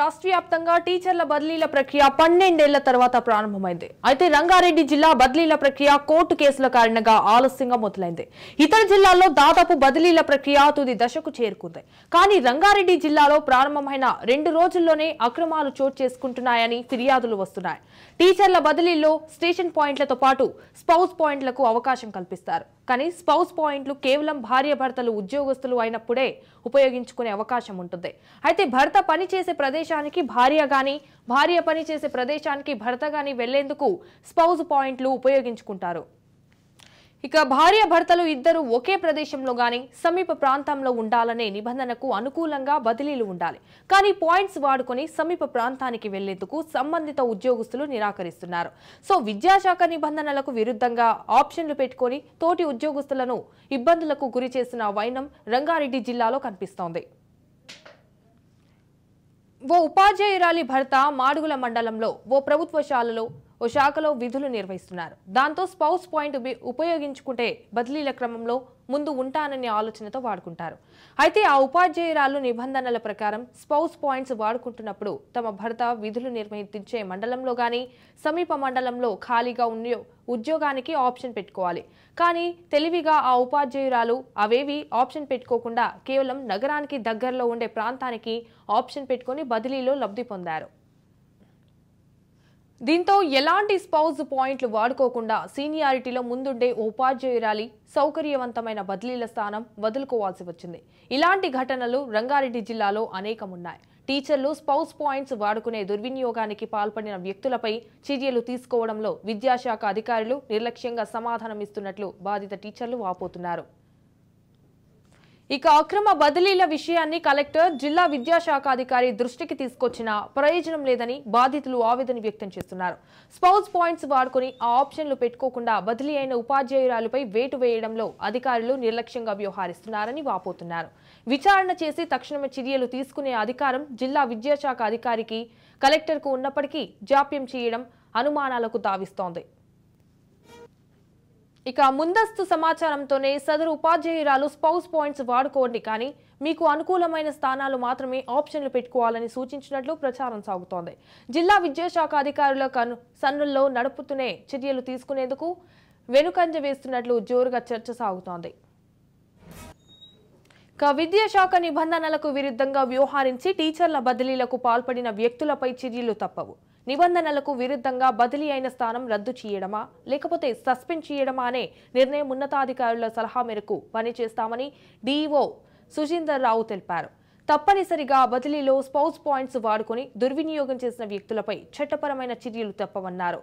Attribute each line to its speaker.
Speaker 1: రాష్ట్ర వ్యాప్తంగా టీచర్ల బదిలీల ప్రక్రియ పన్నెండేళ్ల తర్వాత ప్రారంభమైంది అయితే రంగారెడ్డి జిల్లా బదిలీల ప్రక్రియ కోర్టు కేసుల కారణంగా ఆలస్యంగా మొదలైంది ఇతర జిల్లాల్లో దాదాపు బదిలీల ప్రక్రియ తుది దశకు చేరుకుంది కానీ రంగారెడ్డి జిల్లాలో ప్రారంభమైన రెండు రోజుల్లోనే అక్రమాలు చోటు చేసుకుంటున్నాయని ఫిర్యాదులు వస్తున్నాయి టీచర్ల బదిలీల్లో స్టేషన్ పాయింట్లతో పాటు స్పౌస్ పాయింట్లకు అవకాశం కల్పిస్తారు కానీ స్పౌస్ పాయింట్లు కేవలం భార్య భర్తలు ఉద్యోగస్తులు అయినప్పుడే ఉపయోగించుకునే అవకాశం ఉంటుంది అయితే భర్త పనిచేసే ప్రదేశానికి భార్య గాని భార్య పనిచేసే ప్రదేశానికి భర్త గాని వెళ్లేందుకు స్పౌజ్ పాయింట్లు ఉపయోగించుకుంటారు ఇక భార్య భర్తలు ఇద్దరు ఒకే ప్రదేశంలో గాని సమీప ప్రాంతంలో ఉండాలనే నిబంధనకు అనుకూలంగా బదిలీలు ఉండాలి కానీ పాయింట్స్ వాడుకొని సమీప ప్రాంతానికి వెళ్లేందుకు సంబంధిత ఉద్యోగస్తులు నిరాకరిస్తున్నారు సో విద్యాశాఖ నిబంధనలకు విరుద్ధంగా ఆప్షన్లు పెట్టుకొని తోటి ఉద్యోగస్తులను ఇబ్బందులకు గురి వైనం రంగారెడ్డి జిల్లాలో కనిపిస్తోంది ఓ ఉపాధ్యాయురాలి భర్త మాడుగుల మండలంలో ఓ ప్రభుత్వ శాలలో ఓ శాఖలో విధులు నిర్వహిస్తున్నారు దాంతో స్పౌస్ పాయింట్ ఉపయోగించుకుంటే బదిలీల క్రమంలో ముందు ఉంటాననే ఆలోచనతో వాడుకుంటారు అయితే ఆ ఉపాధ్యాయురాలు నిబంధనల ప్రకారం స్పౌస్ పాయింట్స్ వాడుకుంటున్నప్పుడు తమ భర్త విధులు నిర్వహించే మండలంలో కానీ సమీప మండలంలో ఖాళీగా ఉండే ఉద్యోగానికి ఆప్షన్ పెట్టుకోవాలి కానీ తెలివిగా ఆ ఉపాధ్యాయురాలు అవేవి ఆప్షన్ పెట్టుకోకుండా కేవలం నగరానికి దగ్గరలో ఉండే ప్రాంతానికి ఆప్షన్ పెట్టుకుని బదిలీలో లబ్ధి పొందారు దీంతో ఎలాంటి స్పౌజ్ పాయింట్లు వాడుకోకుండా సీనియారిటీలో ముందుండే ఉపాధ్యాయురాలి సౌకర్యవంతమైన బదిలీల స్థానం వదులుకోవాల్సి వచ్చింది ఇలాంటి ఘటనలు రంగారెడ్డి జిల్లాలో అనేకమున్నాయి టీచర్లు స్పౌస్ పాయింట్స్ వాడుకునే దుర్వినియోగానికి పాల్పడిన వ్యక్తులపై చర్యలు తీసుకోవడంలో విద్యాశాఖ అధికారులు నిర్లక్ష్యంగా సమాధానమిస్తున్నట్లు బాధిత టీచర్లు వాపోతున్నారు ఇక అక్రమ బదిలీల విషయాన్ని కలెక్టర్ జిల్లా విద్యాశాఖ అధికారి దృష్టికి తీసుకొచ్చినా ప్రయోజనం లేదని బాధితులు ఆవేదన వ్యక్తం చేస్తున్నారు స్పౌస్ పాయింట్స్ వాడుకుని ఆ ఆప్షన్లు పెట్టుకోకుండా బదిలీ అయిన ఉపాధ్యాయురాలుపై వేటు వేయడంలో అధికారులు నిర్లక్ష్యంగా వ్యవహరిస్తున్నారని వాపోతున్నారు విచారణ చేసి తక్షణమే చర్యలు తీసుకునే అధికారం జిల్లా విద్యాశాఖ అధికారికి కలెక్టర్కు ఉన్నప్పటికీ జాప్యం చేయడం అనుమానాలకు తావిస్తోంది ఇక ముందస్తు సమాచారంతోనే సదరు ఉపాధ్యాయురాలు స్పౌస్ పాయింట్స్ వాడుకోండి కానీ మీకు అనుకూలమైన స్థానాలు మాత్రమే ఆప్షన్లు పెట్టుకోవాలని సూచించినట్లు ప్రచారం సాగుతోంది జిల్లా విద్యాశాఖ అధికారుల సన్నుల్లో నడుపుతూనే చర్యలు తీసుకునేందుకు వెనుకంజ వేస్తున్నట్లు జోరుగా చర్చ సాగుతోంది ఇక విద్యాశాఖ నిబంధనలకు విరుద్ధంగా వ్యవహరించి టీచర్ల బదిలీలకు పాల్పడిన వ్యక్తులపై చర్యలు తప్పవు నిబంధనలకు విరుద్ధంగా బదిలీ అయిన స్థానం రద్దు చేయడమా లేకపోతే సస్పెండ్ చేయడమా అనే నిర్ణయం ఉన్నతాధికారుల సలహా మేరకు పనిచేస్తామని డీఈఓ సుజీందర్ రావు తెలిపారు తప్పనిసరిగా బదిలీలో స్పౌస్ పాయింట్స్ వాడుకుని దుర్వినియోగం చేసిన వ్యక్తులపై చట్టపరమైన చర్యలు తప్పవన్నారు